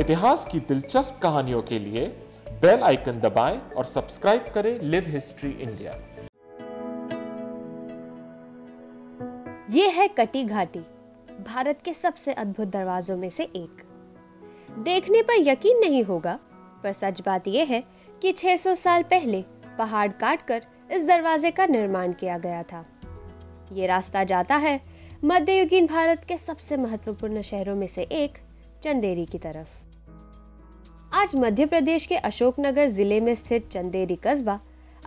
इतिहास की दिलचस्प कहानियों के लिए बेल आइकन दबाएं और सब्सक्राइब करें लिव हिस्ट्री इंडिया ये है कटी घाटी भारत के सबसे अद्भुत दरवाजों में से एक देखने पर यकीन नहीं होगा पर सच बात यह है कि 600 साल पहले पहाड़ काटकर इस दरवाजे का निर्माण किया गया था ये रास्ता जाता है मध्ययुगीन भारत के सबसे महत्वपूर्ण शहरों में से एक चंदेरी की तरफ आज मध्य प्रदेश के अशोकनगर जिले में स्थित चंदेरी कस्बा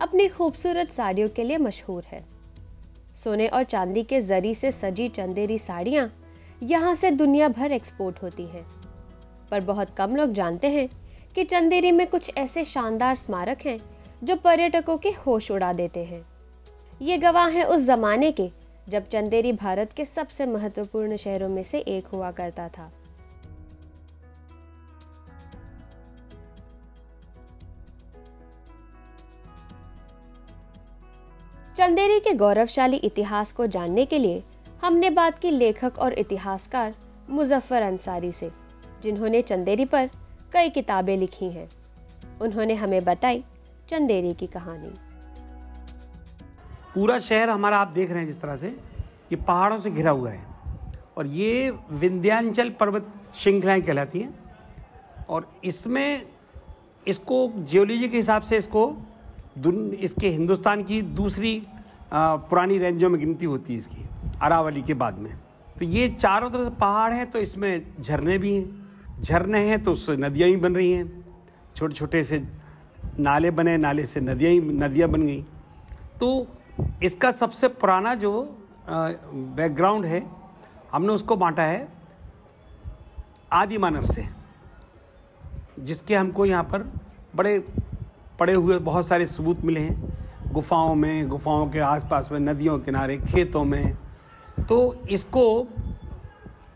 अपनी खूबसूरत साड़ियों के लिए मशहूर है सोने और चांदी के जरी से सजी चंदेरी साड़ियाँ यहाँ से दुनिया भर एक्सपोर्ट होती हैं पर बहुत कम लोग जानते हैं कि चंदेरी में कुछ ऐसे शानदार स्मारक हैं जो पर्यटकों के होश उड़ा देते हैं ये गवाह हैं उस ज़माने के जब चंदेरी भारत के सबसे महत्वपूर्ण शहरों में से एक हुआ करता था चंदेरी के गौरवशाली इतिहास को जानने के लिए हमने बात की लेखक और इतिहासकार मुजफ्फर अंसारी से जिन्होंने चंदेरी पर कई किताबें लिखी हैं उन्होंने हमें बताई चंदेरी की कहानी पूरा शहर हमारा आप देख रहे हैं जिस तरह से ये पहाड़ों से घिरा हुआ है और ये विंध्यांचल पर्वत श्रृंखलाएँ कहलाती हैं और इसमें इसको जियोलॉजी के हिसाब से इसको इसके हिंदुस्तान की दूसरी पुरानी रेंजों में गिनती होती है इसकी अरावली के बाद में तो ये चारों तरफ पहाड़ हैं तो इसमें झरने भी हैं झरने हैं तो उससे नदियाँ ही बन रही हैं छोटे छोटे से नाले बने नाले से नदियाँ ही नदियाँ बन गई तो इसका सबसे पुराना जो बैकग्राउंड है हमने उसको बांटा है आदि मानव से जिसके हमको यहाँ पर बड़े पड़े हुए बहुत सारे सबूत मिले हैं गुफाओं में गुफाओं के आसपास में नदियों किनारे खेतों में तो इसको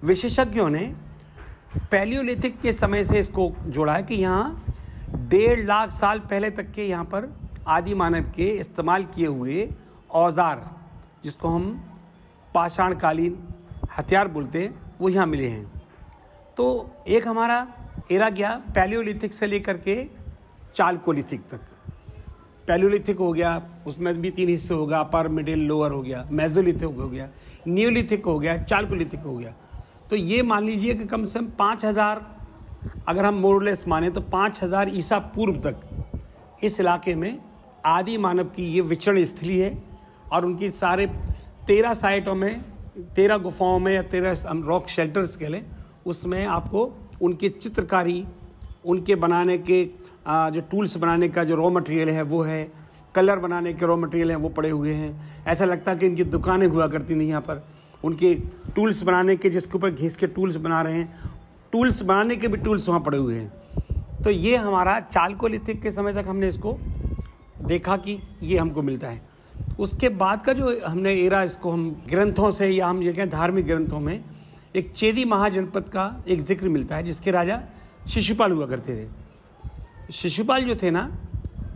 विशेषज्ञों ने पैलियोलिथिक के समय से इसको जोड़ा है कि यहाँ डेढ़ लाख साल पहले तक के यहाँ पर आदि मानव के इस्तेमाल किए हुए औज़ार जिसको हम पाषाणकालीन हथियार बोलते हैं वो यहाँ मिले हैं तो एक हमारा एरा गया पैलियोलिथिक से लेकर के चालकोलिथिक तक पैलोलिथिक हो गया उसमें भी तीन हिस्से हो गया अपर मिडिल लोअर हो गया मेजोलिथिक हो गया न्यूलिथिक हो गया चालकोलिथिक हो गया तो ये मान लीजिए कि कम से कम पाँच हज़ार अगर हम मोरलेस माने तो पाँच हज़ार ईसा पूर्व तक इस इलाके में आदि मानव की ये विचरण स्थली है और उनकी सारे तेरह साइटों में तेरह गुफाओं में या तेरह रॉक शेल्टर्स के लिए उसमें आपको उनके चित्रकारी उनके बनाने के जो टूल्स बनाने का जो रॉ मटेरियल है वो है कलर बनाने के रॉ मटेरियल हैं वो पड़े हुए हैं ऐसा लगता है कि इनकी दुकानें हुआ करती थी यहाँ पर उनके टूल्स बनाने के जिसके ऊपर घिस के टूल्स बना रहे हैं टूल्स बनाने के भी टूल्स वहाँ पड़े हुए हैं तो ये हमारा चालकोलिथिक के समय तक हमने इसको देखा कि ये हमको मिलता है उसके बाद का जो हमने एरा इसको हम ग्रंथों से या हम ये कहें धार्मिक ग्रंथों में एक चेदी महाजनपद का एक जिक्र मिलता है जिसके राजा शिशुपाल हुआ करते थे शिशुपाल जो थे ना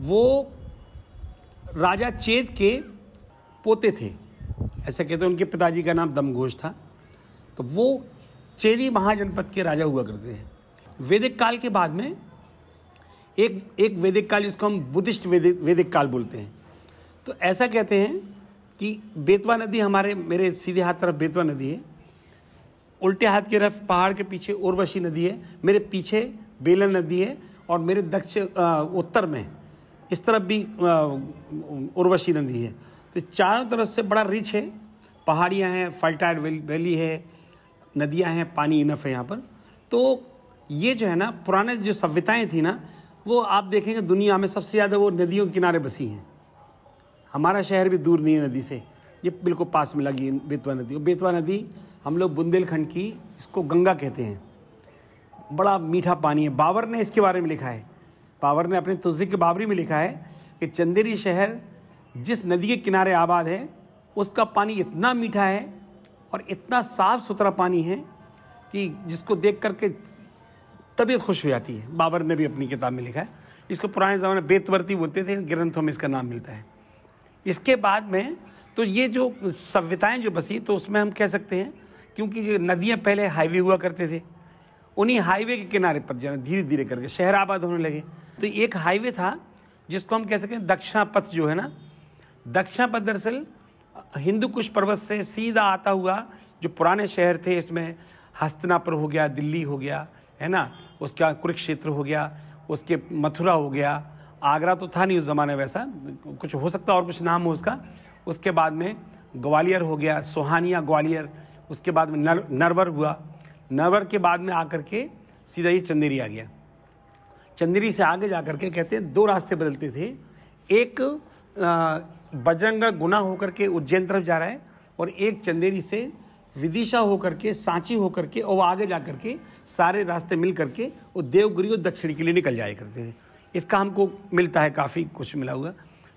वो राजा चेत के पोते थे ऐसा कहते हैं उनके पिताजी का नाम दमघोष था तो वो चेरी महाजनपद के राजा हुआ करते हैं वैदिक काल के बाद में एक एक वैदिक काल जिसको हम बुद्धिस्ट वैदिक वैदिक काल बोलते हैं तो ऐसा कहते हैं कि बेतवा नदी हमारे मेरे सीधे हाथ तरफ बेतवा नदी है उल्टे हाथ की तरफ पहाड़ के पीछे उर्वशी नदी है मेरे पीछे बेलन नदी है और मेरे दक्षिण उत्तर में इस तरफ भी उर्वशी नदी है तो चारों तरफ से बड़ा रिच है पहाड़ियाँ हैं फल्टाइड वैली है नदियाँ हैं पानी इनफ है यहाँ पर तो ये जो है ना पुराने जो सभ्यताएँ थी ना वो आप देखेंगे दुनिया में सबसे ज़्यादा वो नदियों के किनारे बसी हैं हमारा शहर भी दूर नहीं है नदी से ये बिल्कुल पास में लगी बेतवा नदी और बेतवा नदी हम लोग बुंदेलखंड की इसको गंगा कहते हैं बड़ा मीठा पानी है बाबर ने इसके बारे में लिखा है बाबर ने अपने तुलसी के बाबरी में लिखा है कि चंदेरी शहर जिस नदी के किनारे आबाद है उसका पानी इतना मीठा है और इतना साफ सुथरा पानी है कि जिसको देख करके तबीयत खुश हो जाती है बाबर ने भी अपनी किताब में लिखा है इसको पुराने ज़माने बेतवर्ती बोलते थे ग्रंथों में इसका नाम मिलता है इसके बाद में तो ये जो सभ्यताएं जो बसी तो उसमें हम कह सकते हैं क्योंकि नदियाँ पहले हाईवे हुआ करते थे उन्हीं हाईवे के किनारे पर जाना धीरे धीरे करके शहर आबाद होने लगे तो एक हाईवे था जिसको हम कह सकें दक्षिणा पथ जो है ना दक्षिणा पथ दरअसल हिंदू कुश पर्वत से सीधा आता हुआ जो पुराने शहर थे इसमें हस्तनापुर हो गया दिल्ली हो गया है ना उसका कुरुक्षेत्र हो गया उसके मथुरा हो गया आगरा तो था नहीं उस ज़माने वैसा कुछ हो सकता और कुछ नाम हो उसका उसके बाद में ग्वालियर हो गया सोहानिया ग्वालियर उसके बाद में नर नरवर हुआ नवर के बाद में आकर के सीधा ये चंदेरी आ गया चंदेरी से आगे जा करके कहते हैं दो रास्ते बदलते थे एक बजरंग गुना होकर के उज्जैन तरफ जा रहा है और एक चंदेरी से विदिशा होकर के सांची होकर के और आगे जा करके सारे रास्ते मिल करके वो देवगिरी और दक्षिण के लिए निकल जाया करते थे इसका हमको मिलता है काफ़ी कुछ मिला हुआ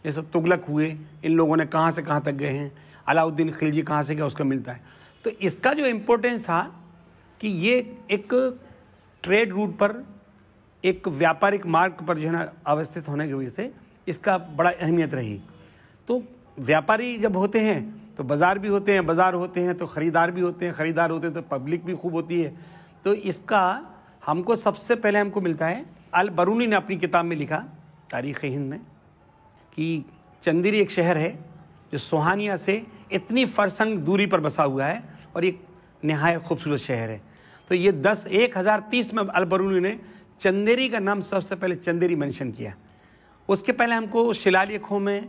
जैसे तुगलक हुए इन लोगों ने कहाँ से कहाँ तक गए हैं अलाउद्दीन खिलजी कहाँ से गया उसका मिलता है तो इसका जो इम्पोर्टेंस था कि ये एक ट्रेड रूट पर एक व्यापारिक मार्ग पर जो है ना अवस्थित होने की वजह से इसका बड़ा अहमियत रही तो व्यापारी जब होते हैं तो बाज़ार भी होते हैं बाज़ार होते हैं तो ख़रीदार भी होते हैं ख़रीदार होते हैं तो पब्लिक भी खूब होती है तो इसका हमको सबसे पहले हमको मिलता है अल बरूनी ने अपनी किताब में लिखा तारीख़ हिंद में कि चंदेरी एक शहर है जो सोहानिया से इतनी फरसंग दूरी पर बसा हुआ है और एक नहायत खूबसूरत शहर है तो ये दस एक हज़ार तीस में अलबरूनी ने चंदेरी का नाम सबसे पहले चंदेरी मेंशन किया उसके पहले हमको शिलालेखों में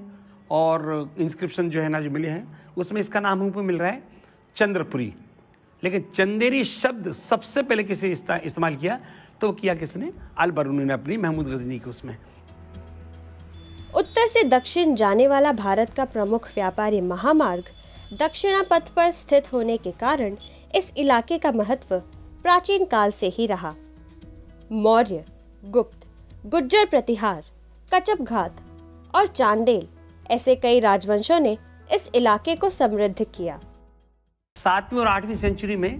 और इंस्क्रिप्शन जो है ना जो मिले हैं उसमें इसका नाम हमको मिल रहा है चंद्रपुरी लेकिन चंदेरी शब्द सबसे पहले किसे इस्तेमाल किया तो किया किसने अलबरूनी ने अपनी महमूद गजनी के उसमें उत्तर से दक्षिण जाने वाला भारत का प्रमुख व्यापारी महामार्ग दक्षिणा पथ पर स्थित होने के कारण इस इलाके का महत्व प्राचीन काल से ही रहा मौर्य गुप्त गुज्जर प्रतिहार कचप घात और चांदेल ऐसे कई राजवंशों ने इस इलाके को समृद्ध किया सातवीं और आठवीं सेंचुरी में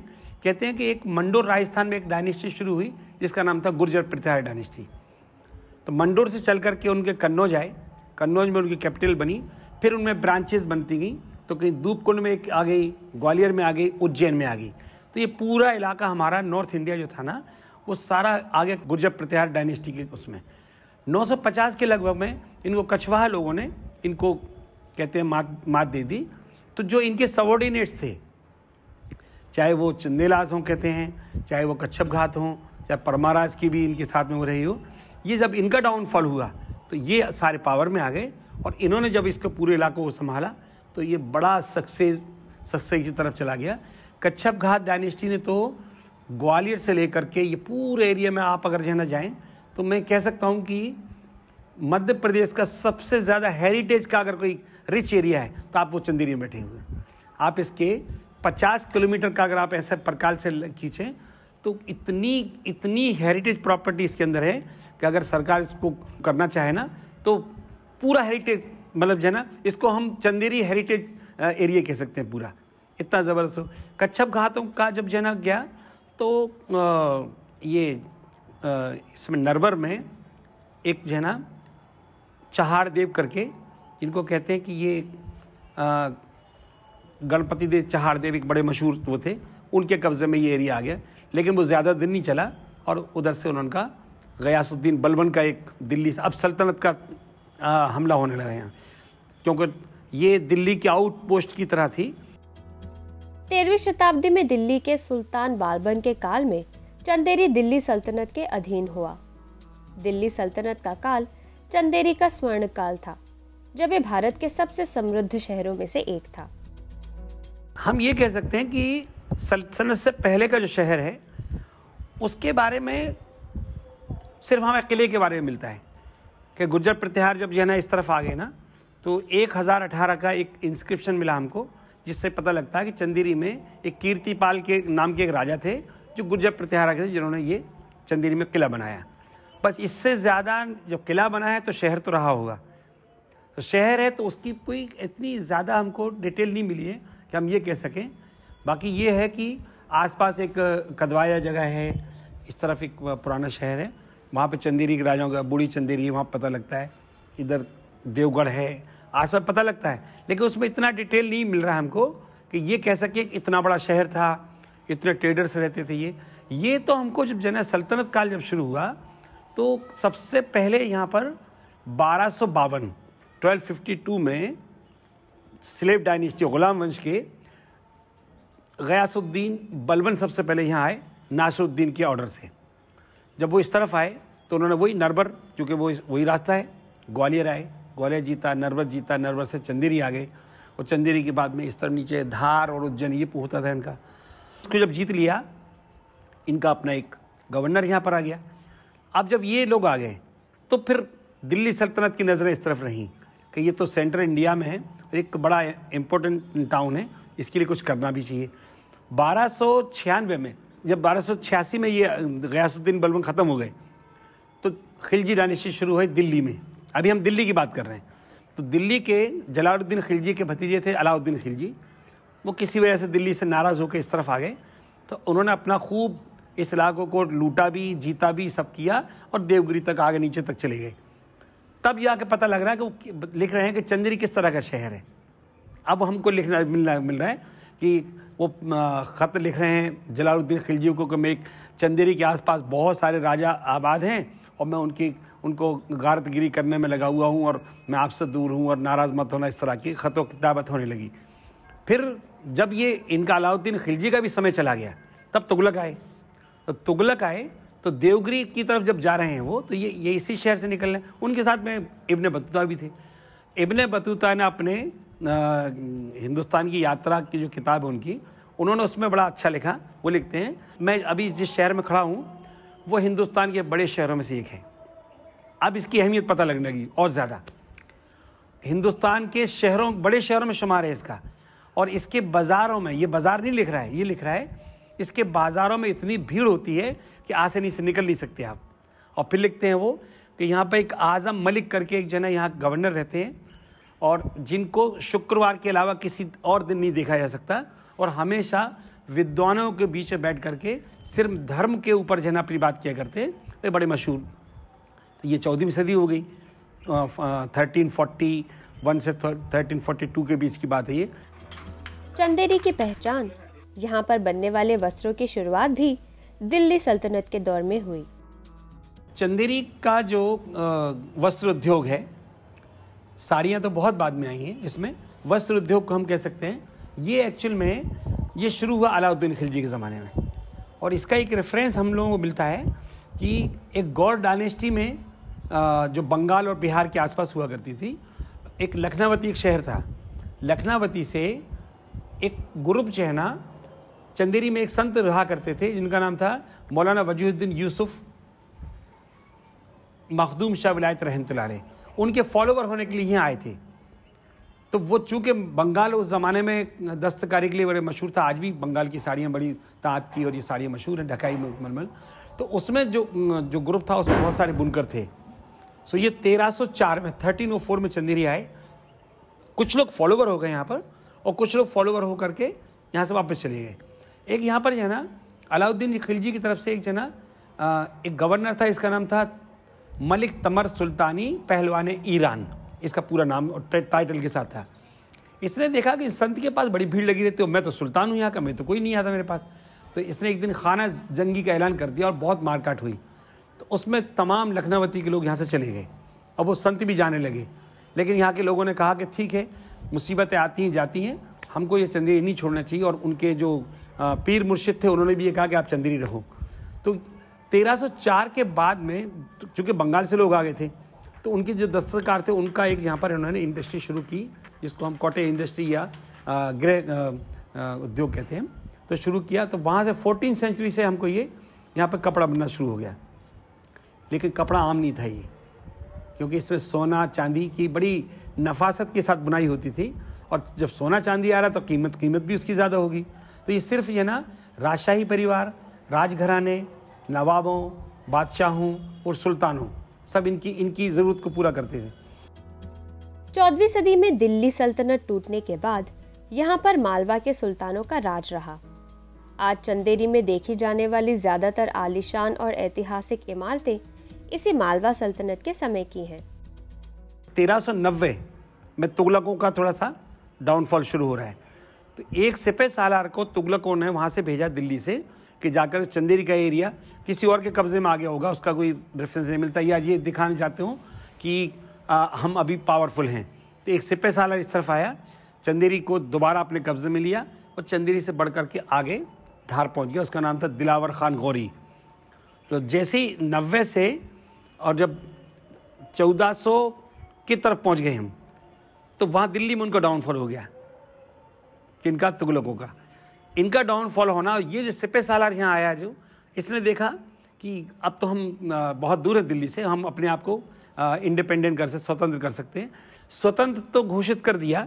कहते हैं कि एक मंडोर राजस्थान में एक डायनेस्टी शुरू हुई जिसका नाम था गुर्जर प्रतिहार डायनेस्टी तो मंडोर से चल करके उनके कन्नौज आए कन्नौज में उनकी कैपिटल बनी फिर उनमें ब्रांचेस बनती गई तो कहीं धूपकुंड में आ गई ग्वालियर में आ गई उज्जैन में आ गई तो ये पूरा इलाका हमारा नॉर्थ इंडिया जो था ना वो सारा आगे गुर्जर प्रत्यार डायनेस्टी के उसमें 950 के लगभग में इनको कछवाहा लोगों ने इनको कहते हैं मात मात दे दी तो जो इनके सबॉर्डिनेट्स थे चाहे वो चंदेलाज हों कहते हैं चाहे वो कच्छप घात हों चाहे परमाराज की भी इनके साथ में हो रही हो ये जब इनका डाउनफॉल हुआ तो ये सारे पावर में आ गए और इन्होंने जब इसके पूरे इलाकों को संभाला तो ये बड़ा सक्सेस सक्सेस की तरफ चला गया कच्छप घात डायनेस्टी ने तो ग्वालियर से लेकर के ये पूरे एरिया में आप अगर जाना जाएं तो मैं कह सकता हूँ कि मध्य प्रदेश का सबसे ज़्यादा हेरिटेज का अगर कोई रिच एरिया है तो आप वो चंदेरी में बैठे हुए आप इसके 50 किलोमीटर का अगर आप ऐसे प्रकार से खींचें तो इतनी इतनी हेरिटेज प्रॉपर्टी इसके अंदर है कि अगर सरकार इसको करना चाहे ना तो पूरा हेरिटेज मतलब जो है ना इसको हम चंदेरी हेरिटेज एरिया कह सकते हैं पूरा इतना ज़बरदस्त हो कच्छप घातों का जब जनक गया तो आ, ये इसमें नरवर में एक जो है ना देव करके जिनको कहते हैं कि ये गणपति देव देव एक बड़े मशहूर वो थे उनके कब्ज़े में ये एरिया आ गया लेकिन वो ज़्यादा दिन नहीं चला और उधर से उनका गयासुद्दीन बलबन का एक दिल्ली से अब सल्तनत का आ, हमला होने लगा यहाँ क्योंकि ये दिल्ली के आउट पोस्ट की तरह थी तेरहवीं शताब्दी में दिल्ली के सुल्तान बालबन के काल में चंदेरी दिल्ली सल्तनत के अधीन हुआ दिल्ली सल्तनत का काल चंदेरी का स्वर्ण काल था जब ये भारत के सबसे समृद्ध शहरों में से एक था हम ये कह सकते हैं कि सल्तनत से पहले का जो शहर है उसके बारे में सिर्फ हमें किले के बारे में मिलता है कि गुर्जर प्रत्याहार जब जो है ना इस तरफ आ गए ना तो एक हज़ार अठारह का एक इंस्क्रिप्शन मिला हमको जिससे पता लगता है कि चंदेरी में एक कीर्तिपाल के नाम के एक राजा थे जो गुर्जर प्रत्याहार के थे जिन्होंने ये चंदेरी में किला बनाया बस इससे ज़्यादा जो किला बना है तो शहर तो रहा होगा तो शहर है तो उसकी कोई इतनी ज़्यादा हमको डिटेल नहीं मिली है कि हम ये कह सकें बाकी ये है कि आसपास एक कदवाया जगह है इस तरफ एक पुराना शहर है वहाँ पे चंदेरी के राजाओं का बूढ़ी चंदेरी वहाँ पता लगता है इधर देवगढ़ है आसपास पता लगता है लेकिन उसमें इतना डिटेल नहीं मिल रहा है हमको कि ये कह सके इतना बड़ा शहर था इतने ट्रेडर्स रहते थे ये ये तो हमको जब जन सल्तनत काल जब शुरू हुआ तो सबसे पहले यहाँ पर बारह सौ बावन ट्वेल्व फिफ्टी टू में स्लेव डायनेस्टी गुलाम वंश के गयासुद्दीन बलबन सबसे पहले यहाँ आए नासरुद्दीन के ऑर्डर से जब वो इस तरफ आए तो उन्होंने वही नरबर क्योंकि वो वही रास्ता है ग्वालियर आए ग्वालियर जीता नरवर जीता नरवर से चंदेरी आ गए और चंदेरी के बाद में इस तरफ नीचे धार और उज्जैन ये होता था इनका उसको जब जीत लिया इनका अपना एक गवर्नर यहाँ पर आ गया अब जब ये लोग आ गए तो फिर दिल्ली सल्तनत की नज़रें इस तरफ रहीं कि ये तो सेंट्रल इंडिया में है एक बड़ा इम्पोर्टेंट टाउन है इसके लिए कुछ करना भी चाहिए बारह में जब बारह में ये गयासुद्दीन बलबन ख़त्म हो गए तो खिलजी डायनेस्टी शुरू हुई दिल्ली में अभी हम दिल्ली की बात कर रहे हैं तो दिल्ली के जलालुद्दीन खिलजी के भतीजे थे अलाउद्दीन खिलजी वो किसी वजह से दिल्ली से नाराज़ होकर इस तरफ आ गए तो उन्होंने अपना खूब इस इलाकों को लूटा भी जीता भी सब किया और देवगिरी तक आगे नीचे तक चले गए तब ये आके पता लग रहा है कि वो लिख रहे हैं कि चंदेरी किस तरह का शहर है अब हमको लिखना मिल रहा मिल रहा है कि वो ख़त लिख रहे हैं जलालुद्दीन खिलजी को कि मैं एक चंदेरी के आसपास बहुत सारे राजा आबाद हैं और मैं उनकी उनको गारतगिरी करने में लगा हुआ हूँ और मैं आपसे दूर हूँ और नाराज़ मत होना इस तरह की ख़तों किताबत होने लगी फिर जब ये इनका अलाउद्दीन खिलजी का भी समय चला गया तब तुगलक आए तो तुगलक आए तो देवगिरी की तरफ जब जा रहे हैं वो तो ये ये इसी शहर से निकल रहे हैं उनके साथ में इबन बतूता भी थे इबन बतूता ने अपने हिंदुस्तान की यात्रा की जो किताब है उनकी उन्होंने उसमें बड़ा अच्छा लिखा वो लिखते हैं मैं अभी जिस शहर में खड़ा हूँ वो हिंदुस्तान के बड़े शहरों में से एक है अब इसकी अहमियत पता लगने लगी और ज़्यादा हिंदुस्तान के शहरों बड़े शहरों में शुमार है इसका और इसके बाज़ारों में ये बाज़ार नहीं लिख रहा है ये लिख रहा है इसके बाज़ारों में इतनी भीड़ होती है कि आसानी से निकल नहीं सकते आप और फिर लिखते हैं वो कि यहाँ पर एक आज़म मलिक करके एक जना यहाँ गवर्नर रहते हैं और जिनको शुक्रवार के अलावा किसी और दिन नहीं देखा जा सकता और हमेशा विद्वानों के बीच में बैठ करके सिर्फ धर्म के ऊपर जो है ना अपनी बात किया करते हैं तो बड़े मशहूर ये चौदहवीं सदी हो गई थर्टीन फोर्टी वन से थर्टीन फोर्टी टू के बीच की बात है ये चंदेरी की पहचान यहाँ पर बनने वाले वस्त्रों की शुरुआत भी दिल्ली सल्तनत के दौर में हुई चंदेरी का जो वस्त्र उद्योग है साड़ियाँ तो बहुत बाद में आई हैं इसमें वस्त्र उद्योग को हम कह सकते हैं ये एक्चुअल में ये शुरू हुआ अलाउद्दीन खिलजी के ज़माने में और इसका एक रेफरेंस हम लोगों को मिलता है कि एक गौर डायनेस्टी में जो बंगाल और बिहार के आसपास हुआ करती थी एक लखनावती एक शहर था लखनावती से एक ग्रुप चहना चंदेरी में एक संत रहा करते थे जिनका नाम था मौलाना वजहुद्दीन यूसुफ मखदूम शाह विलायत रहमत ने उनके फॉलोवर होने के लिए यहाँ आए थे तो वो चूँकि बंगाल उस ज़माने में दस्तकारी के लिए बड़े मशहूर था आज भी बंगाल की साड़ियाँ बड़ी तात की और ये साड़ियाँ मशहूर हैं ढकाई मलमल तो उसमें जो जो ग्रुप था उसमें बहुत सारे बुनकर थे सो ये 1304 में 1304 में चंदेरी आए कुछ लोग फॉलोवर हो गए यहाँ पर और कुछ लोग फॉलोवर हो करके यहाँ से वापस चले गए एक यहाँ पर जो है ना अलाउद्दीन खिलजी की तरफ से एक जो है ना एक गवर्नर था इसका नाम था मलिक तमर सुल्तानी पहलवान ईरान इसका पूरा नाम और टाइटल के साथ था इसने देखा कि संत के पास बड़ी भीड़ लगी रहती है मैं तो सुल्तान हूँ यहाँ का मैं तो कोई नहीं आता मेरे पास तो इसने एक दिन खाना जंगी का ऐलान कर दिया और बहुत मारकाट हुई तो उसमें तमाम लखनावती के लोग यहाँ से चले गए अब वो संत भी जाने लगे लेकिन यहाँ के लोगों ने कहा कि ठीक है मुसीबतें आती हैं जाती हैं हमको ये चंदेरी नहीं छोड़ना चाहिए और उनके जो पीर मुर्शिद थे उन्होंने भी ये कहा कि आप चंदेरी रहो तो 1304 के बाद में चूँकि बंगाल से लोग आ गए थे तो उनके जो दस्तकार थे उनका एक यहाँ पर उन्होंने इंडस्ट्री शुरू की जिसको हम कॉटे इंडस्ट्री या ग्रह उद्योग कहते हैं तो शुरू किया तो वहाँ से फोर्टीन सेंचुरी से हमको ये यहाँ पर कपड़ा बनना शुरू हो गया लेकिन कपड़ा आम नहीं था ये क्योंकि इसमें सोना चांदी की बड़ी नफासत के साथ बुनाई होती थी और जब सोना चांदी आ रहा तो कीमत कीमत भी उसकी ज़्यादा होगी तो ये सिर्फ ये ना राजशाही परिवार राजघराने नवाबों बादशाहों और सुल्तानों सब इनकी इनकी ज़रूरत को पूरा करते थे चौदहवीं सदी में दिल्ली सल्तनत टूटने के बाद यहाँ पर मालवा के सुल्तानों का राज रहा आज चंदेरी में देखी जाने वाली ज़्यादातर आलिशान और ऐतिहासिक इमारतें इसी मालवा सल्तनत के समय की हैं 1390 में तुगलकों का थोड़ा सा डाउनफॉल शुरू हो रहा है तो एक सिपह सालार को तुगलकों ने वहाँ से भेजा दिल्ली से कि जाकर चंदेरी का एरिया किसी और के कब्जे में आ गया होगा उसका कोई रेफरेंस नहीं मिलता या ये दिखाने चाहते हो कि आ, हम अभी पावरफुल हैं तो एक सिपह सालार इस तरफ आया चंदेरी को दोबारा अपने कब्जे में लिया और चंदेरी से बढ़ करके आगे धार पहुंच गया उसका नाम था दिलावर खान गौरी तो जैसे ही नब्बे से और जब 1400 की तरफ पहुंच गए हम तो वहाँ दिल्ली में उनका डाउनफॉल हो गया किनका तुगलकों का इनका डाउनफॉल होना ये जो सिपे सालार यहाँ आया जो इसने देखा कि अब तो हम बहुत दूर है दिल्ली से हम अपने आप को इंडिपेंडेंट कर सकते स्वतंत्र कर सकते हैं स्वतंत्र तो घोषित कर दिया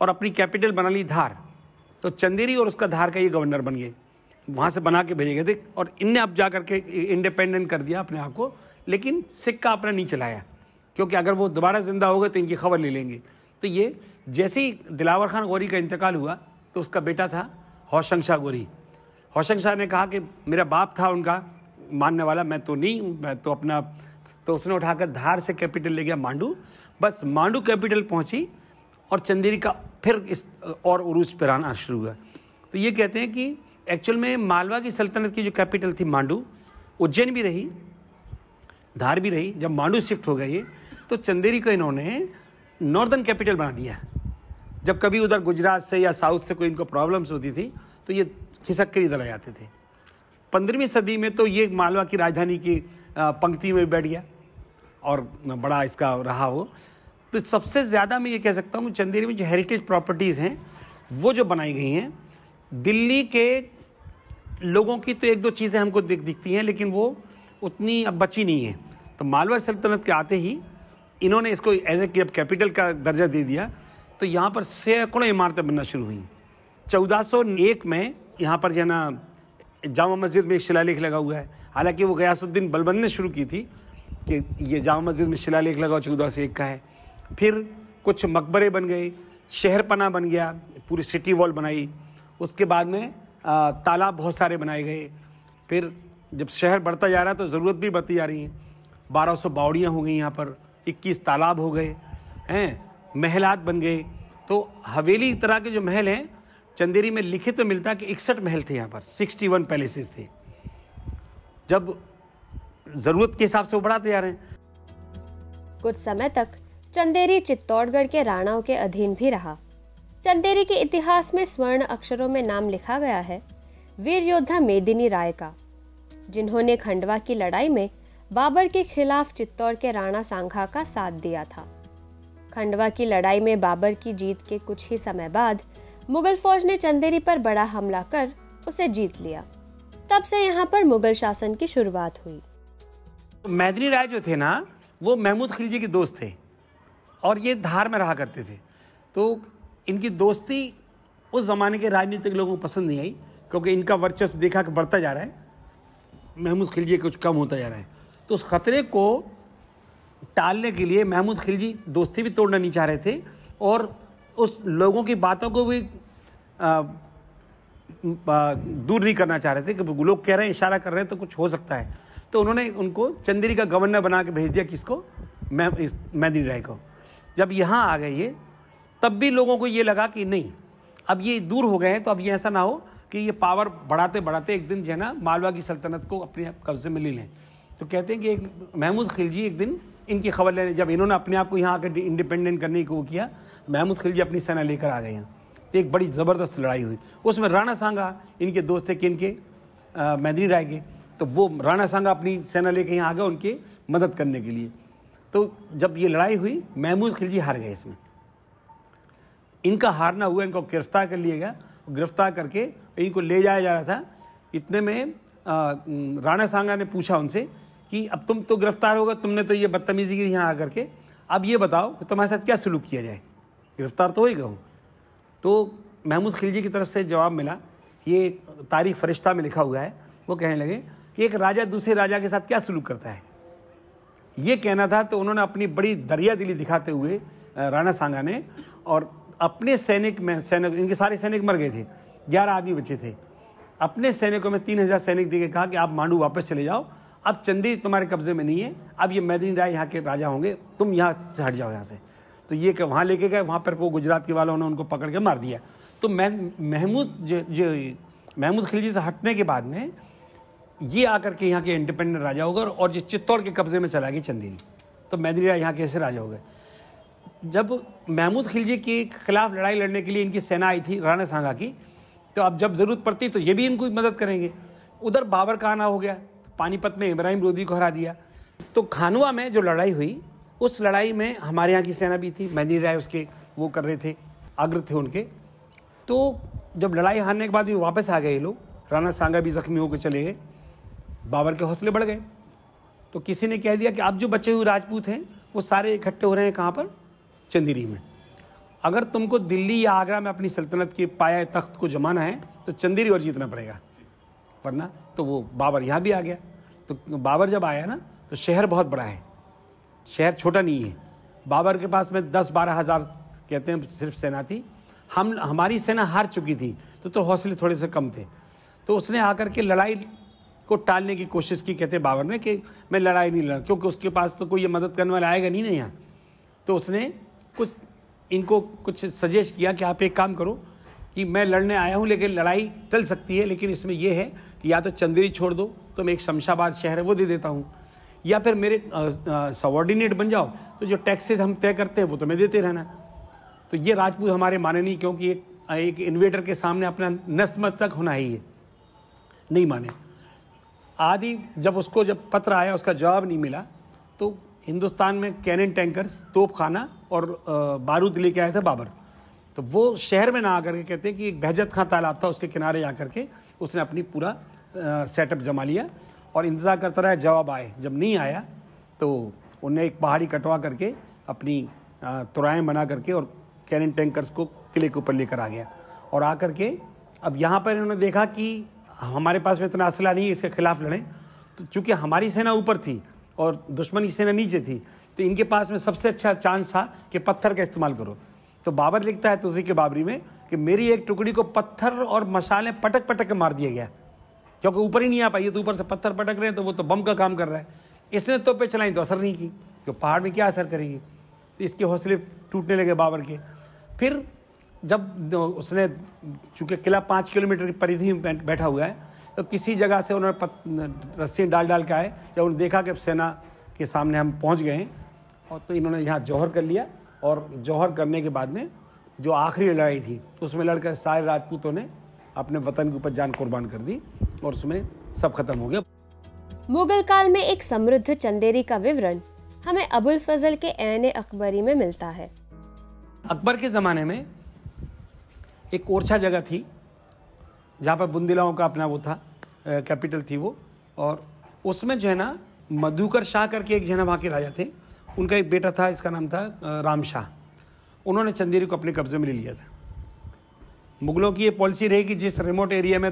और अपनी कैपिटल बना ली धार तो चंदेरी और उसका धार का ये गवर्नर बन गए वहाँ से बना के भेजे गए थे और इनने अब जा करके इंडिपेंडेंट कर दिया अपने आप को लेकिन सिक्का अपना नहीं चलाया क्योंकि अगर वो दोबारा ज़िंदा हो गए तो इनकी खबर ले लेंगे तो ये जैसे ही दिलावर खान गौरी का इंतकाल हुआ तो उसका बेटा था हौशंग शाह गौरी हौशंग शाह ने कहा कि मेरा बाप था उनका मानने वाला मैं तो नहीं हूँ मैं तो अपना तो उसने उठाकर धार से कैपिटल ले गया मांडू बस मांडू कैपिटल पहुँची और चंदेरी का फिर इस और उरूज पर आना शुरू हुआ तो ये कहते हैं कि एक्चुअल में मालवा की सल्तनत की जो कैपिटल थी मांडू उज्जैन भी रही धार भी रही जब मांडू शिफ्ट हो गए तो चंदेरी को इन्होंने नॉर्दर्न कैपिटल बना दिया जब कभी उधर गुजरात से या साउथ से कोई इनको प्रॉब्लम्स होती थी तो ये खिसक कर इधर आ जाते थे पंद्रहवीं सदी में तो ये मालवा की राजधानी की पंक्ति में बैठ गया और बड़ा इसका रहा हो तो सबसे ज़्यादा मैं ये कह सकता हूँ चंदेरी में जो हेरिटेज प्रॉपर्टीज़ हैं वो जो बनाई गई हैं दिल्ली के लोगों की तो एक दो चीज़ें हमको दिख दिखती हैं लेकिन वो उतनी अब बची नहीं है तो मालवा सल्तनत के आते ही इन्होंने इसको एज ए कैपिटल का दर्जा दे दिया तो यहाँ पर सैकड़ों इमारतें बनना शुरू हुई एक में यहाँ पर जो है ना जामा मस्जिद में एक शिलालेख लगा हुआ है हालांकि वो गयासुद्दीन बलबंद ने शुरू की थी कि ये जामा मस्जिद में शिलालेख लगा चौदह सौ एक का है फिर कुछ मकबरे बन गए शहर पना बन गया पूरी सिटी वॉल बनाई उसके बाद में तालाब बहुत सारे बनाए गए फिर जब शहर बढ़ता जा रहा है तो ज़रूरत भी बढ़ती जा रही है बारह सौ बावड़ियाँ हो गई यहाँ पर इक्कीस तालाब हो गए हैं महलात बन गए तो हवेली तरह के जो महल हैं चंदेरी में लिखित तो मिलता कि इकसठ महल थे यहाँ पर सिक्सटी वन पैलेसेस थे जब ज़रूरत के हिसाब से वो बढ़ाते जा रहे हैं कुछ समय तक चंदेरी चित्तौड़गढ़ के राणाओं के अधीन भी रहा चंदेरी के इतिहास में स्वर्ण अक्षरों में नाम लिखा गया है वीर योद्धा मेदिनी राय का जिन्होंने खंडवा की लड़ाई में बाबर के खिलाफ चित्तौड़ के राणा सांघा का साथ दिया था खंडवा की लड़ाई में बाबर की जीत के कुछ ही समय बाद मुगल फौज ने चंदेरी पर बड़ा हमला कर उसे जीत लिया तब से यहाँ पर मुगल शासन की शुरुआत हुई मैदनी राय जो थे ना वो महमूद खिलजी के दोस्त थे और ये धार में रहा करते थे तो इनकी दोस्ती उस ज़माने के राजनीतिक लोगों को पसंद नहीं आई क्योंकि इनका वर्चस्व देखा कि बढ़ता जा रहा है महमूद खिलजी कुछ कम होता जा रहा है तो उस खतरे को टालने के लिए महमूद खिलजी दोस्ती भी तोड़ना नहीं चाह रहे थे और उस लोगों की बातों को भी आ, दूर नहीं करना चाह रहे थे कि लोग कह रहे हैं इशारा कर रहे हैं तो कुछ हो सकता है तो उन्होंने उनको चंदेरी का गवर्नर बना के भेज दिया किसको मैं मैदी राय को जब यहाँ आ गए ये तब भी लोगों को ये लगा कि नहीं अब ये दूर हो गए हैं तो अब ये ऐसा ना हो कि ये पावर बढ़ाते बढ़ाते एक दिन जो है ना मालवा की सल्तनत को अपने कब्जे में ले लें तो कहते हैं कि एक महमूद खिलजी एक दिन इनकी खबर लेने जब इन्होंने अपने आप को यहाँ आकर इंडिपेंडेंट करने की वो किया महमूद खिलजी अपनी सेना लेकर आ गए यहाँ तो एक बड़ी ज़बरदस्त लड़ाई हुई उसमें राणा सांगा इनके दोस्त थे कि इनके मैदरी राय के तो वो राणा सांगा अपनी सेना लेकर यहाँ आ गए उनके मदद करने के लिए तो जब ये लड़ाई हुई महमूद खिलजी हार गए इसमें इनका हारना हुआ इनको गिरफ्तार कर लिया गया गिरफ्तार करके इनको ले जाया जा रहा था इतने में राणा सांगा ने पूछा उनसे कि अब तुम तो गिरफ्तार होगा तुमने तो ये बदतमीजी की यहाँ आकर के अब ये बताओ कि तुम्हारे साथ क्या सलूक किया जाए गिरफ्तार तो हो ही हूँ तो महमूद खिलजी की तरफ से जवाब मिला ये तारीख फरिश्ता में लिखा हुआ है वो कहने लगे कि एक राजा दूसरे राजा के साथ क्या सलूक करता है ये कहना था तो उन्होंने अपनी बड़ी दरिया दिली दिखाते हुए राणा सांगा ने और अपने सैनिक में सैनिक इनके सारे सैनिक मर गए थे ग्यारह आदमी बचे थे अपने सैनिकों में तीन हजार सैनिक के कहा कि आप मांडू वापस चले जाओ अब चंदी तुम्हारे कब्जे में नहीं है अब ये मैदिनी राय यहाँ के राजा होंगे तुम यहाँ से हट जाओ यहाँ से तो ये कि वहाँ लेके गए वहाँ पर वो गुजरात के वालों ने उनको पकड़ के मार दिया तो मैं महमूद जो, जो महमूद खिलजी से हटने के बाद में ये आकर के यहाँ के इंडिपेंडेंट राजा हो गए और ये चित्तौड़ के कब्जे में चला गया चंदेरी तो मैदिनी राय यहाँ के ऐसे राजा हो गए जब महमूद खिलजी के खिलाफ लड़ाई लड़ने के लिए इनकी सेना आई थी राणा सांगा की तो अब जब ज़रूरत पड़ती तो ये भी इनको मदद करेंगे उधर बाबर का आना हो गया पानीपत में इब्राहिम लोधी को हरा दिया तो खानुआ में जो लड़ाई हुई उस लड़ाई में हमारे यहाँ की सेना भी थी मेहंदी राय उसके वो कर रहे थे अग्र थे उनके तो जब लड़ाई हारने के बाद भी वापस आ गए लोग राणा सांगा भी जख्मी होकर चले गए बाबर के हौसले बढ़ गए तो किसी ने कह दिया कि आप जो बचे हुए राजपूत हैं वो सारे इकट्ठे हो रहे हैं कहाँ पर चंदेरी में अगर तुमको दिल्ली या आगरा में अपनी सल्तनत के पाया तख्त को जमाना है तो चंदेरी और जीतना पड़ेगा वरना तो वो बाबर यहाँ भी आ गया तो बाबर जब आया ना तो शहर बहुत बड़ा है शहर छोटा नहीं है बाबर के पास में दस बारह हज़ार कहते हैं सिर्फ सेना थी हम हमारी सेना हार चुकी थी तो तो हौसले थोड़े से कम थे तो उसने आकर के लड़ाई को टालने की कोशिश की कहते बाबर ने कि मैं लड़ाई नहीं लड़ा क्योंकि उसके पास तो कोई ये मदद करने वाला आएगा नहीं ना यहाँ तो उसने कुछ इनको कुछ सजेस्ट किया कि आप एक काम करो कि मैं लड़ने आया हूँ लेकिन लड़ाई चल सकती है लेकिन इसमें यह है कि या तो चंदेरी छोड़ दो तो मैं एक शमशाबाद शहर है वो दे देता हूँ या फिर मेरे सबॉर्डिनेट बन जाओ तो जो टैक्सेस हम तय करते हैं वो तुम्हें तो देते रहना तो ये राजपूत हमारे माने नहीं क्योंकि एक एक इन्वेटर के सामने अपना नस्तमस्तक होना ही है नहीं माने आदि जब उसको जब पत्र आया उसका जवाब नहीं मिला तो हिंदुस्तान में कैनन टैंकर्स तोपखाना और बारूद लेके आए थे बाबर तो वो शहर में ना आकर के कहते हैं कि एक बहजत खां तालाब था उसके किनारे आकर के उसने अपनी पूरा सेटअप जमा लिया और इंतज़ार करता रहा जवाब आए जब नहीं आया तो उन्हें एक पहाड़ी कटवा करके अपनी तुराएँ बना करके और कैनन टैंकर्स को किले के ऊपर लेकर आ गया और आ के अब यहाँ पर इन्होंने देखा कि हमारे पास में इतना असला नहीं है इसके खिलाफ लड़ें तो चूँकि हमारी सेना ऊपर थी और दुश्मन की सेना नीचे थी तो इनके पास में सबसे अच्छा चांस था कि पत्थर का इस्तेमाल करो तो बाबर लिखता है तुलसी के बाबरी में कि मेरी एक टुकड़ी को पत्थर और मसाले पटक पटक के मार दिया गया क्योंकि ऊपर ही नहीं आ पाई तो ऊपर से पत्थर पटक रहे हैं तो वो तो बम का काम कर रहा है इसने तो पे चलाई तो असर नहीं की तो पहाड़ में क्या असर करेगी तो इसके हौसले टूटने लगे बाबर के फिर जब उसने चूँकि किला पाँच किलोमीटर की परिधि में बैठा हुआ है तो किसी जगह से उन्होंने रस्सी डाल डाल के आए जब उन्होंने देखा कि सेना के सामने हम पहुंच गए और तो इन्होंने यहाँ जौहर कर लिया और जौहर करने के बाद में जो आखिरी लड़ाई थी उसमें लड़कर सारे राजपूतों ने अपने वतन के ऊपर जान कुर्बान कर दी और उसमें सब खत्म हो गया मुगल काल में एक समृद्ध चंदेरी का विवरण हमें अबुल फजल के एन अकबरी में मिलता है अकबर के ज़माने में एक ओरछा जगह थी जहाँ पर बुंदिलाओं का अपना वो था कैपिटल थी वो और उसमें जो है ना मधुकर शाह करके एक जो है ना वहाँ के राजा थे उनका एक बेटा था इसका नाम था राम शाह उन्होंने चंदेरी को अपने कब्जे में ले लिया था मुगलों की ये पॉलिसी रही कि जिस रिमोट एरिया में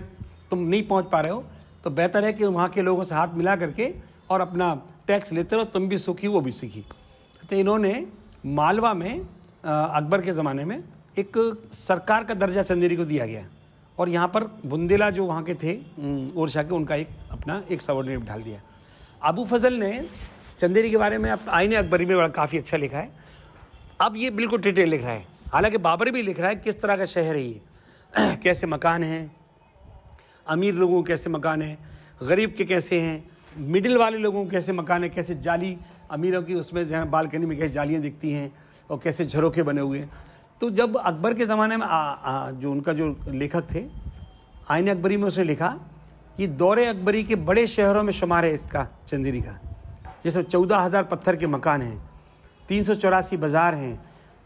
तुम नहीं पहुंच पा रहे हो तो बेहतर है कि वहाँ के लोगों से हाथ मिला करके और अपना टैक्स लेते रहो तुम भी सुखी वो भी सुखी तो इन्होंने मालवा में अकबर के ज़माने में एक सरकार का दर्जा चंदेरी को दिया गया और यहाँ पर बुंदेला जो वहाँ के थे हम्म। ओरछा के उनका एक अपना एक सबॉर्डिनेट ढाल दिया अबू फजल ने चंदेरी के बारे में आप आईने अकबरी में बड़ा काफ़ी अच्छा लिखा है अब ये बिल्कुल डिटेल लिख रहा है हालांकि बाबर भी लिख रहा है किस तरह का शहर है ये कैसे मकान हैं अमीर लोगों के कैसे मकान हैं गरीब के कैसे हैं मिडिल वाले लोगों के कैसे मकान है कैसे जाली अमीरों की उसमें जो है बालकनी में कैसे जालियाँ दिखती हैं और कैसे झरोखे बने हुए हैं तो जब अकबर के ज़माने में आ, आ, जो उनका जो लेखक थे आयन अकबरी में उसने लिखा कि दौरे अकबरी के बड़े शहरों में शुमार है इसका चंदेरी का जिसमें चौदह हज़ार पत्थर के मकान हैं तीन सौ चौरासी बाज़ार हैं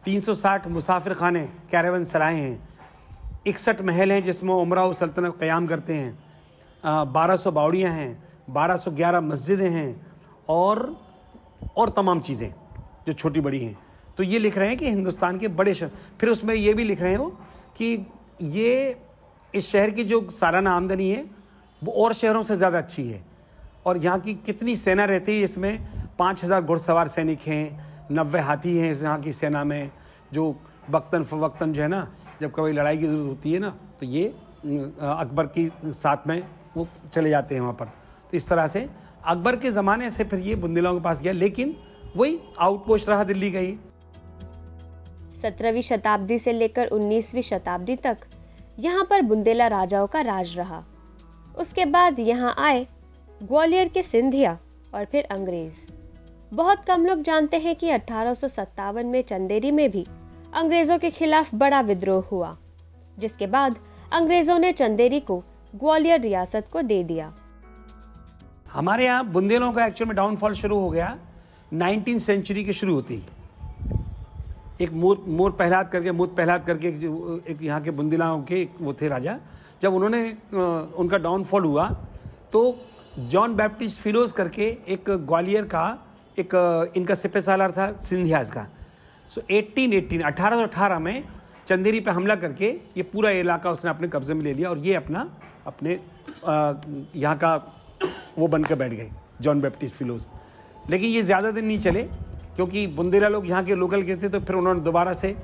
तीन सौ साठ मुसाफिर खाने कैरेवन सराय हैं इकसठ महल हैं जिसमें उमरा व सल्तनत क़्याम करते हैं बारह सौ बावड़ियाँ हैं बारह सौ ग्यारह मस्जिदें हैं और और तमाम चीज़ें जो छोटी बड़ी हैं तो ये लिख रहे हैं कि हिंदुस्तान के बड़े शहर फिर उसमें ये भी लिख रहे हैं वो कि ये इस शहर की जो सालाना आमदनी है वो और शहरों से ज़्यादा अच्छी है और यहाँ की कितनी सेना रहती है इसमें पाँच हज़ार घुड़सवार सैनिक हैं नब्बे हाथी हैं इस यहाँ की सेना में जो वक्तन फवक्तन जो है ना जब कभी लड़ाई की ज़रूरत होती है ना तो ये अकबर की साथ में वो चले जाते हैं वहाँ पर तो इस तरह से अकबर के ज़माने से फिर ये बुंदेलों के पास गया लेकिन वही आउटपोस्ट रहा दिल्ली का ही सत्रहवीं शताब्दी से लेकर उन्नीसवीं शताब्दी तक यहाँ पर बुंदेला राजाओं का राज रहा उसके बाद यहाँ आए ग्वालियर के सिंधिया और फिर अंग्रेज बहुत कम लोग जानते हैं कि अठारह में चंदेरी में भी अंग्रेजों के खिलाफ बड़ा विद्रोह हुआ जिसके बाद अंग्रेजों ने चंदेरी को ग्वालियर रियासत को दे दिया हमारे यहाँ बुंदेलों का एक्चुअल में डाउनफॉल शुरू हो गया नाइनटीन सेंचुरी के शुरू होते ही एक मोर मोर पहलाद करके मोत पहलाद करके एक, एक यहाँ के बुंदिलाओं के एक वो थे राजा जब उन्होंने उनका डाउनफॉल हुआ तो जॉन बैप्टिस्ट फिरोज करके एक ग्वालियर का एक इनका सिपे सालार था सिंधियाज का सो so, सौ अठारह में चंदेरी पे हमला करके ये पूरा इलाका उसने अपने कब्जे में ले लिया और ये अपना अपने यहाँ का वो बनकर बैठ गए जॉन बैप्टिस्ट फिलोज लेकिन ये ज़्यादा दिन नहीं चले क्योंकि बुंदेला लोग यहाँ के लोकल के थे तो फिर उन्होंने दोबारा से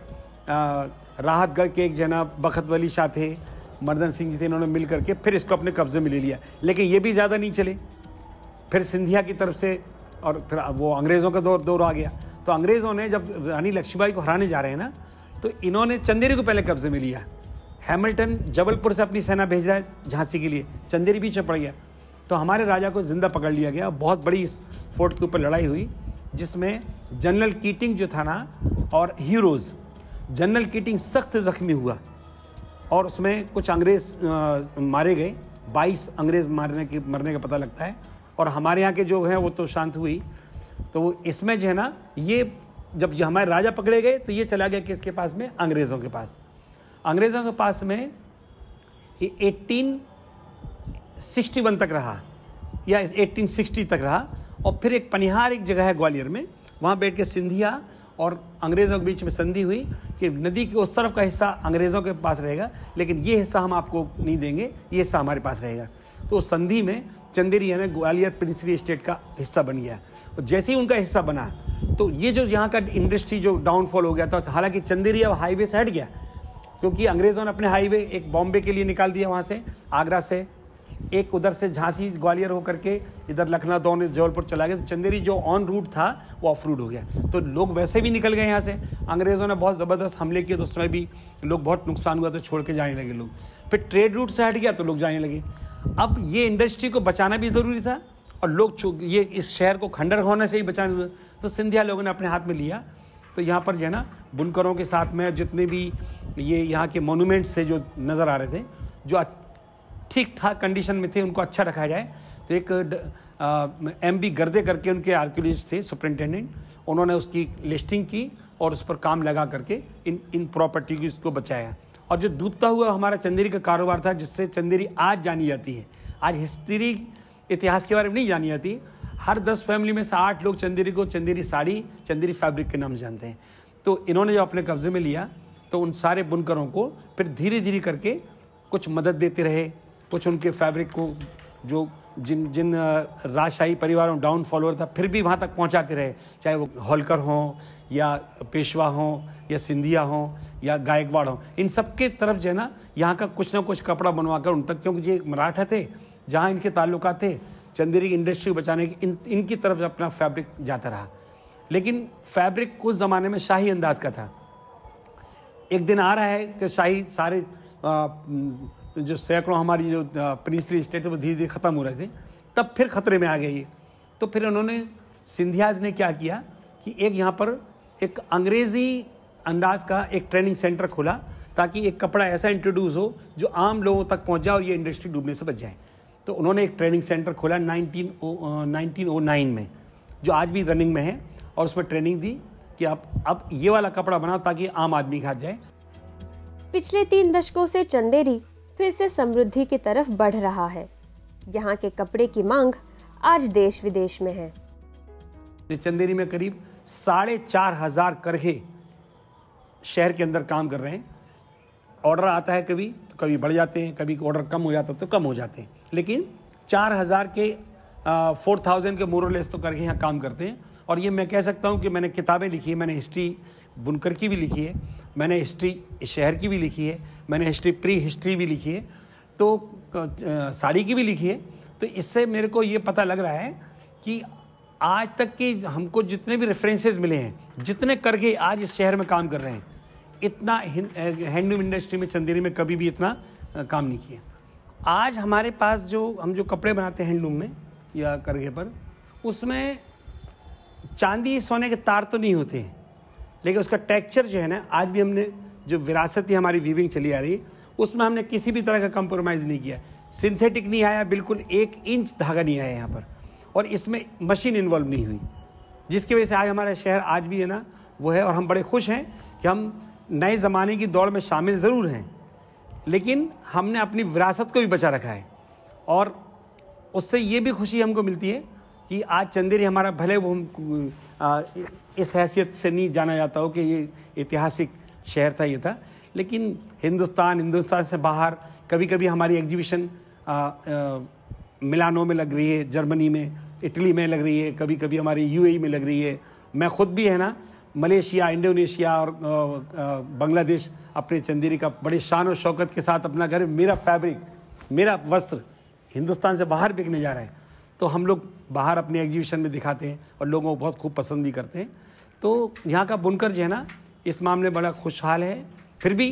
राहतगढ़ के एक जनाब बखत वली शाह थे मर्दन सिंह जी थे इन्होंने मिल करके फिर इसको अपने कब्ज़े में ले लिया लेकिन ये भी ज़्यादा नहीं चले फिर सिंधिया की तरफ से और फिर वो अंग्रेज़ों का दौर दौर आ गया तो अंग्रेज़ों ने जब रानी लक्ष्मीबाई को हराने जा रहे हैं ना तो इन्होंने चंदेरी को पहले कब्ज़े में लिया हैमिल्टन जबलपुर से अपनी सेना भेज रहा है झांसी के लिए चंदेरी पीछे पड़ गया तो हमारे राजा को ज़िंदा पकड़ लिया गया बहुत बड़ी इस फोर्ट के ऊपर लड़ाई हुई जिसमें जनरल कीटिंग जो था ना और हीरोज़ जनरल कीटिंग सख्त जख्मी हुआ और उसमें कुछ अंग्रेज़ मारे गए 22 अंग्रेज़ मारने के मरने का पता लगता है और हमारे यहाँ के जो हैं वो तो शांत हुई तो इसमें जो है ना ये जब ये हमारे राजा पकड़े गए तो ये चला गया किसके पास में अंग्रेज़ों के पास अंग्रेज़ों के पास में ये एट्टीन सिक्सटी वन तक रहा या एट्टीन सिक्सटी तक रहा और फिर एक पनिहार एक जगह है ग्वालियर में वहाँ बैठ के सिंधिया और अंग्रेज़ों के बीच में संधि हुई कि नदी के उस तरफ का हिस्सा अंग्रेज़ों के पास रहेगा लेकिन ये हिस्सा हम आपको नहीं देंगे ये हिस्सा हमारे पास रहेगा तो उस संधि में चंदेरी यानी ग्वालियर प्रिंसरी स्टेट का हिस्सा बन गया और जैसे ही उनका हिस्सा बना तो ये जो यहाँ का इंडस्ट्री जो डाउनफॉल हो गया था तो हालांकि चंदेरी अब हाईवे से हट गया क्योंकि अंग्रेज़ों ने अपने हाईवे एक बॉम्बे के लिए निकाल दिया वहाँ से आगरा से एक उधर से झांसी ग्वालियर होकर के इधर लखनऊ दौन जबलपुर चला गया तो चंदेरी जो ऑन रूट था वो ऑफ रूट हो गया तो लोग वैसे भी निकल गए यहाँ से अंग्रेज़ों ने बहुत ज़बरदस्त हमले किए तो उसमें भी लोग बहुत नुकसान हुआ तो छोड़ के जाने लगे लोग फिर ट्रेड रूट से हट गया तो लोग जाने लगे अब ये इंडस्ट्री को बचाना भी ज़रूरी था और लोग ये इस शहर को खंडर होने से ही बचाना तो सिंधिया लोगों ने अपने हाथ में लिया तो यहाँ पर जो है ना बुनकरों के साथ में जितने भी ये यहाँ के मोनूमेंट्स थे जो नज़र आ रहे थे जो ठीक ठाक कंडीशन में थे उनको अच्छा रखा जाए तो एक एम बी गर्दे करके उनके आर्क्योलॉजिस्ट थे सुप्रिंटेंडेंट उन्होंने उसकी लिस्टिंग की और उस पर काम लगा करके इन इन प्रॉपर्टीज को बचाया और जो डूबता हुआ हमारा चंदेरी का कारोबार था जिससे चंदेरी आज जानी जाती है आज हिस्ट्री इतिहास के बारे में नहीं जानी जाती हर दस फैमिली में से आठ लोग चंदेरी को चंदेरी साड़ी चंदेरी फैब्रिक के नाम से जानते हैं तो इन्होंने जो अपने कब्जे में लिया तो उन सारे बुनकरों को फिर धीरे धीरे करके कुछ मदद देते रहे कुछ उनके फैब्रिक को जो जिन जिन राजशाही परिवारों डाउन फॉलोअर था फिर भी वहाँ तक पहुँचाते रहे चाहे वो होलकर हों या पेशवा हों या सिंधिया हों या गायकवाड़ हों इन सब के तरफ जो है ना यहाँ का कुछ ना कुछ कपड़ा बनवा कर उन तक क्योंकि ये मराठा थे जहाँ इनके ताल्लुक थे चंदेरी इंडस्ट्री बचाने की इन इनकी तरफ अपना फैब्रिक जाता रहा लेकिन फैब्रिक उस ज़माने में शाही अंदाज का था एक दिन आ रहा है कि शाही सारे जो सैकड़ों हमारी जो प्रिंसली स्टेट वो धीरे धीरे ख़त्म हो रहे थे तब फिर खतरे में आ गए ये तो फिर उन्होंने सिंधियाज ने क्या किया कि एक यहाँ पर एक अंग्रेज़ी अंदाज का एक ट्रेनिंग सेंटर खोला ताकि एक कपड़ा ऐसा इंट्रोड्यूस हो जो आम लोगों तक पहुँच जाए और ये इंडस्ट्री डूबने से बच जाए तो उन्होंने एक ट्रेनिंग सेंटर खोला नाइनटीन नाइनटीन में जो आज भी रनिंग में है और उसमें ट्रेनिंग दी कि आप अब ये वाला कपड़ा बनाओ ताकि आम आदमी खा जाए पिछले तीन दशकों से चंदेरी फिर से समृद्धि की तरफ बढ़ रहा है यहाँ के कपड़े की मांग आज देश विदेश में है चंदेरी में करीब साढ़े चार हजार करघे शहर के अंदर काम कर रहे हैं ऑर्डर आता है कभी तो कभी बढ़ जाते हैं कभी ऑर्डर कम हो जाता है तो कम हो जाते हैं लेकिन चार हज़ार के फोर थाउजेंड के मोरलेस तो करके यहाँ काम करते हैं और ये मैं कह सकता हूँ कि मैंने किताबें लिखी मैंने हिस्ट्री बुनकर की भी लिखी है मैंने हिस्ट्री शहर की भी लिखी है मैंने हिस्ट्री प्री हिस्ट्री भी लिखी है तो साड़ी की भी लिखी है तो इससे मेरे को ये पता लग रहा है कि आज तक की हमको जितने भी रेफरेंसेस मिले हैं जितने करके आज इस शहर में काम कर रहे हैं इतना हैंडलूम इंडस्ट्री में चंदेरी में कभी भी इतना काम नहीं किया आज हमारे पास जो हम जो कपड़े बनाते हैं हैंडलूम में या करघे पर उसमें चांदी सोने के तार तो नहीं होते हैं लेकिन उसका टेक्चर जो है ना आज भी हमने जो विरासती हमारी वीविंग चली आ रही है उसमें हमने किसी भी तरह का कंप्रोमाइज़ नहीं किया सिंथेटिक नहीं आया बिल्कुल एक इंच धागा नहीं आया यहाँ पर और इसमें मशीन इन्वॉल्व नहीं हुई जिसकी वजह से आज हमारा शहर आज भी है ना वो है और हम बड़े खुश हैं कि हम नए ज़माने की दौड़ में शामिल ज़रूर हैं लेकिन हमने अपनी विरासत को भी बचा रखा है और उससे ये भी खुशी हमको मिलती है कि आज चंदेरी हमारा भले वो हम इस हैसियत से नहीं जाना जाता हो कि ये ऐतिहासिक शहर था ये था लेकिन हिंदुस्तान हिंदुस्तान से बाहर कभी कभी हमारी एग्जीबिशन मिलानो में लग रही है जर्मनी में इटली में लग रही है कभी कभी हमारी यूएई में लग रही है मैं खुद भी है ना मलेशिया इंडोनेशिया और बांग्लादेश अपने चंदेरी का बड़े शान और शौकत के साथ अपना घर मेरा फैब्रिक मेरा वस्त्र हिंदुस्तान से बाहर बिकने जा रहा है तो हम लोग बाहर अपने एग्जीबिशन में दिखाते हैं और लोगों को बहुत खूब पसंद भी करते हैं तो यहाँ का बुनकर जो है ना इस मामले में बड़ा खुशहाल है फिर भी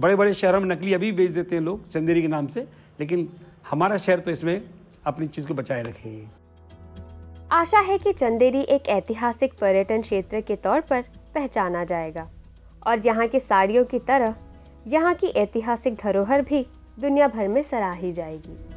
बड़े बड़े शहरों में नकली अभी बेच देते हैं लोग चंदेरी के नाम से लेकिन हमारा शहर तो इसमें अपनी चीज़ को बचाए रखेंगे आशा है कि चंदेरी एक ऐतिहासिक पर्यटन क्षेत्र के तौर पर पहचाना जाएगा और यहाँ की साड़ियों की तरह यहाँ की ऐतिहासिक धरोहर भी दुनिया भर में सराही जाएगी